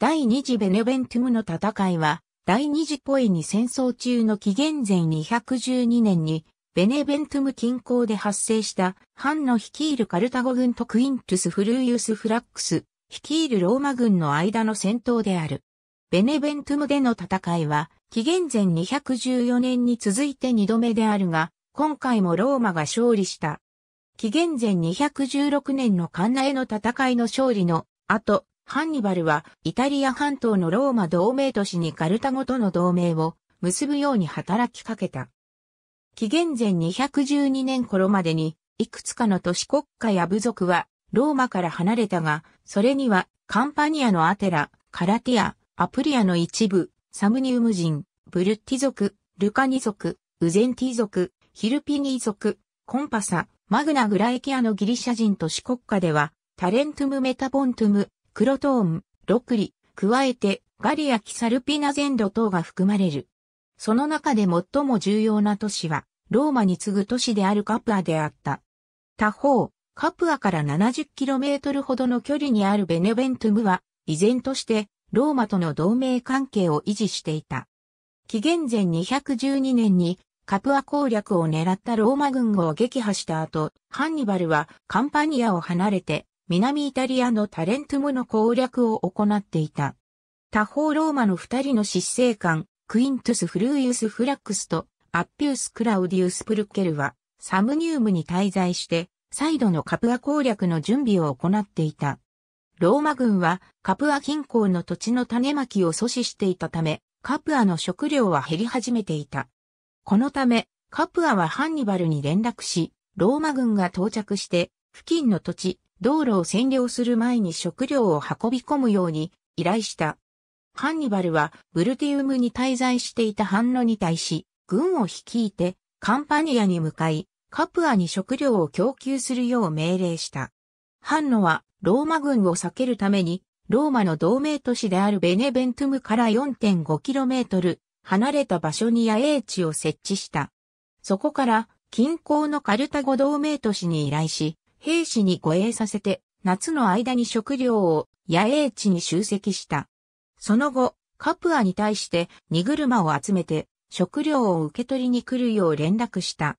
第二次ベネベントゥムの戦いは、第二次ポエニ戦争中の紀元前212年に、ベネベントゥム近郊で発生した、ハンの率いるカルタゴ軍とクイントゥス・フルーユス・フラックス、率いるローマ軍の間の戦闘である。ベネベントゥムでの戦いは、紀元前214年に続いて2度目であるが、今回もローマが勝利した。紀元前216年のカンナへの戦いの勝利の後、ハンニバルはイタリア半島のローマ同盟都市にカルタゴとの同盟を結ぶように働きかけた。紀元前212年頃までに、いくつかの都市国家や部族はローマから離れたが、それにはカンパニアのアテラ、カラティア、アプリアの一部、サムニウム人、ブルッティ族、ルカニ族、ウゼンティ族、ヒルピニー族、コンパサ、マグナ・グラエキアのギリシャ人都市国家では、タレントム・メタボントム、クロトーン、ロクリ、加えてガリアキサルピナ全土等が含まれる。その中で最も重要な都市は、ローマに次ぐ都市であるカプアであった。他方、カプアから 70km ほどの距離にあるベネベントゥムは、依然としてローマとの同盟関係を維持していた。紀元前212年にカプア攻略を狙ったローマ軍を撃破した後、ハンニバルはカンパニアを離れて南イタリアのタレントムの攻略を行っていた。他方ローマの二人の執政官、クイントゥス・フルーユス・フラックスとアッピウス・クラウディウス・プルケルは、サムニウムに滞在して、再度のカプア攻略の準備を行っていた。ローマ軍はカプア近郊の土地の種まきを阻止していたため、カプアの食料は減り始めていた。このため、カプアはハンニバルに連絡し、ローマ軍が到着して、付近の土地、道路を占領する前に食料を運び込むように依頼した。ハンニバルはブルティウムに滞在していた反路に対し、軍を率いてカンパニアに向かい、カプアに食料を供給するよう命令した。ハンノはローマ軍を避けるために、ローマの同盟都市であるベネベントゥムから 4.5km 離れた場所に野営地を設置した。そこから近郊のカルタゴ同盟都市に依頼し、兵士に護衛させて、夏の間に食料を野営地に集積した。その後、カプアに対して荷車を集めて食料を受け取りに来るよう連絡した。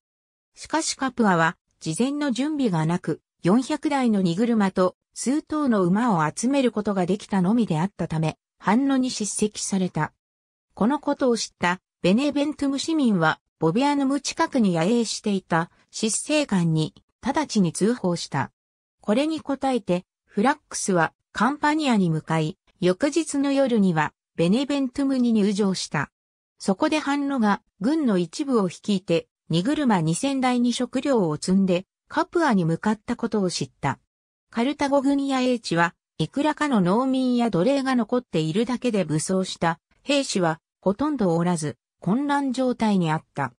しかしカプアは事前の準備がなく400台の荷車と数頭の馬を集めることができたのみであったため、反応に叱責された。このことを知ったベネベントム市民はボビアヌム近くに野営していた執政官に直ちに通報した。これに応えて、フラックスはカンパニアに向かい、翌日の夜にはベネベントムに入場した。そこで反路が軍の一部を率いて、荷車2000台に食料を積んで、カプアに向かったことを知った。カルタゴ軍や英知は、いくらかの農民や奴隷が残っているだけで武装した兵士はほとんどおらず、混乱状態にあった。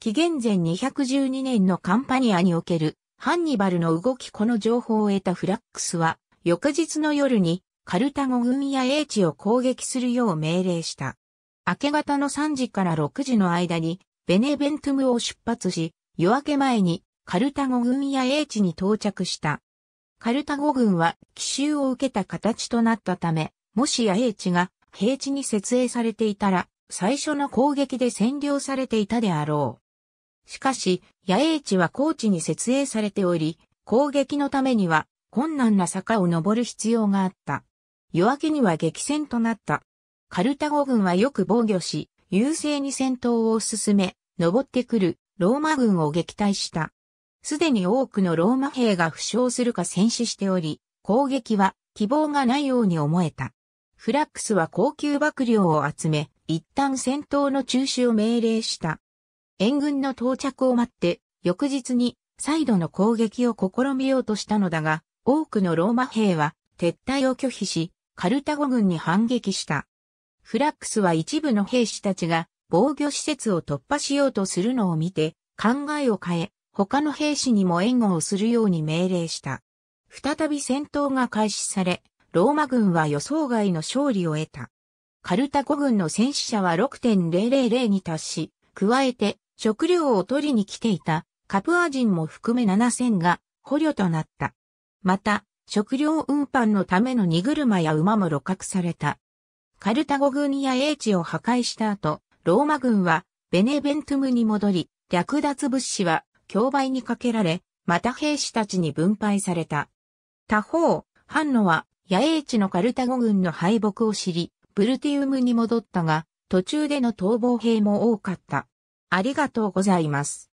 紀元前212年のカンパニアにおけるハンニバルの動きこの情報を得たフラックスは、翌日の夜にカルタゴ軍や英知を攻撃するよう命令した。明け方の3時から6時の間に、ベネベントムを出発し、夜明け前にカルタゴ軍や英知に到着した。カルタゴ軍は奇襲を受けた形となったため、もしや英知が平地に設営されていたら、最初の攻撃で占領されていたであろう。しかし、野営地は高地に設営されており、攻撃のためには困難な坂を登る必要があった。夜明けには激戦となった。カルタゴ軍はよく防御し、優勢に戦闘を進め、登ってくるローマ軍を撃退した。すでに多くのローマ兵が負傷するか戦死しており、攻撃は希望がないように思えた。フラックスは高級幕僚を集め、一旦戦闘の中止を命令した。援軍の到着を待って、翌日に再度の攻撃を試みようとしたのだが、多くのローマ兵は撤退を拒否し、カルタゴ軍に反撃した。フラックスは一部の兵士たちが防御施設を突破しようとするのを見て、考えを変え、他の兵士にも援護をするように命令した。再び戦闘が開始され、ローマ軍は予想外の勝利を得た。カルタゴ軍の戦死者は6.000に達し、加えて食料を取りに来ていたカプア人も含め7000が捕虜となった。また、食料運搬のための荷車や馬も露獲された。カルタゴ軍や英知を破壊した後、ローマ軍はベネベントムに戻り、略奪物資は競売にかけられ、また兵士たちに分配された。他方、ハンノは野営地のカルタゴ軍の敗北を知り、ブルティウムに戻ったが、途中での逃亡兵も多かった。ありがとうございます。